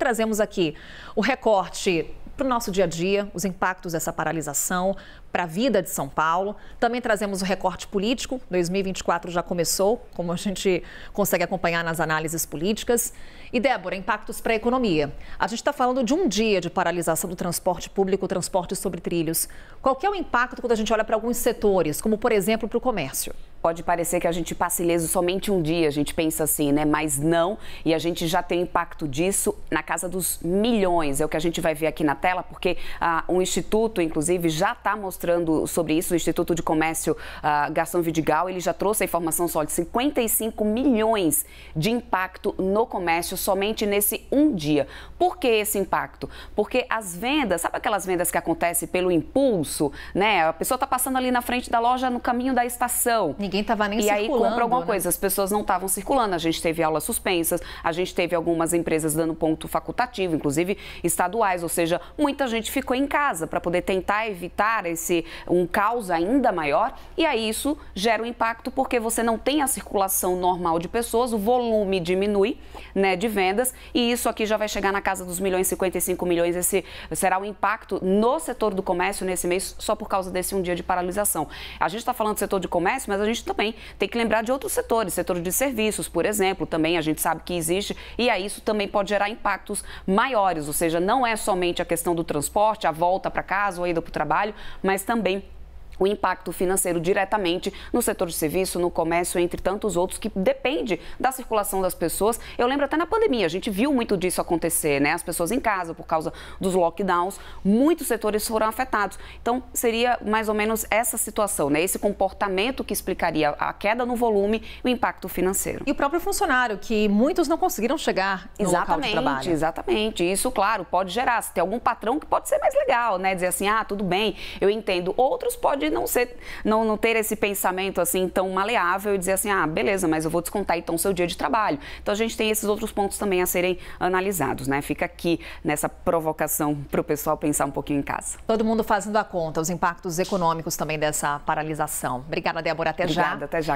trazemos aqui o recorte para o nosso dia a dia, os impactos dessa paralisação para a vida de São Paulo. Também trazemos o recorte político. 2024 já começou, como a gente consegue acompanhar nas análises políticas. E Débora, impactos para a economia. A gente está falando de um dia de paralisação do transporte público, transporte sobre trilhos. Qual é o impacto quando a gente olha para alguns setores, como por exemplo para o comércio? Pode parecer que a gente passa ileso somente um dia, a gente pensa assim, né? Mas não, e a gente já tem impacto disso na casa dos milhões. É o que a gente vai ver aqui na tela, porque ah, um instituto, inclusive, já está mostrando sobre isso, o Instituto de Comércio ah, Vidigal, ele já trouxe a informação só de 55 milhões de impacto no comércio somente nesse um dia. Por que esse impacto? Porque as vendas, sabe aquelas vendas que acontecem pelo impulso, né? A pessoa está passando ali na frente da loja no caminho da estação ninguém estava nem e circulando. E aí compra alguma né? coisa, as pessoas não estavam circulando, a gente teve aulas suspensas, a gente teve algumas empresas dando ponto facultativo, inclusive estaduais, ou seja, muita gente ficou em casa para poder tentar evitar esse um caos ainda maior, e aí isso gera um impacto porque você não tem a circulação normal de pessoas, o volume diminui, né, de vendas, e isso aqui já vai chegar na casa dos milhões, 55 milhões, esse será o impacto no setor do comércio nesse mês só por causa desse um dia de paralisação. A gente está falando do setor de comércio, mas a gente gente também tem que lembrar de outros setores, setor de serviços, por exemplo, também a gente sabe que existe, e aí isso também pode gerar impactos maiores, ou seja, não é somente a questão do transporte, a volta para casa ou a ida para o trabalho, mas também o impacto financeiro diretamente no setor de serviço, no comércio, entre tantos outros, que depende da circulação das pessoas. Eu lembro até na pandemia, a gente viu muito disso acontecer, né? As pessoas em casa, por causa dos lockdowns, muitos setores foram afetados. Então, seria mais ou menos essa situação, né? Esse comportamento que explicaria a queda no volume e o impacto financeiro. E o próprio funcionário, que muitos não conseguiram chegar no exatamente, local de trabalho. Exatamente, isso, claro, pode gerar. Se tem algum patrão que pode ser mais legal, né? Dizer assim, ah, tudo bem, eu entendo. Outros podem não, ser, não, não ter esse pensamento assim tão maleável e dizer assim, ah, beleza, mas eu vou descontar então seu dia de trabalho. Então a gente tem esses outros pontos também a serem analisados, né? Fica aqui nessa provocação para o pessoal pensar um pouquinho em casa. Todo mundo fazendo a conta, os impactos econômicos também dessa paralisação. Obrigada, Débora. Até Obrigada, já. Obrigada, até já.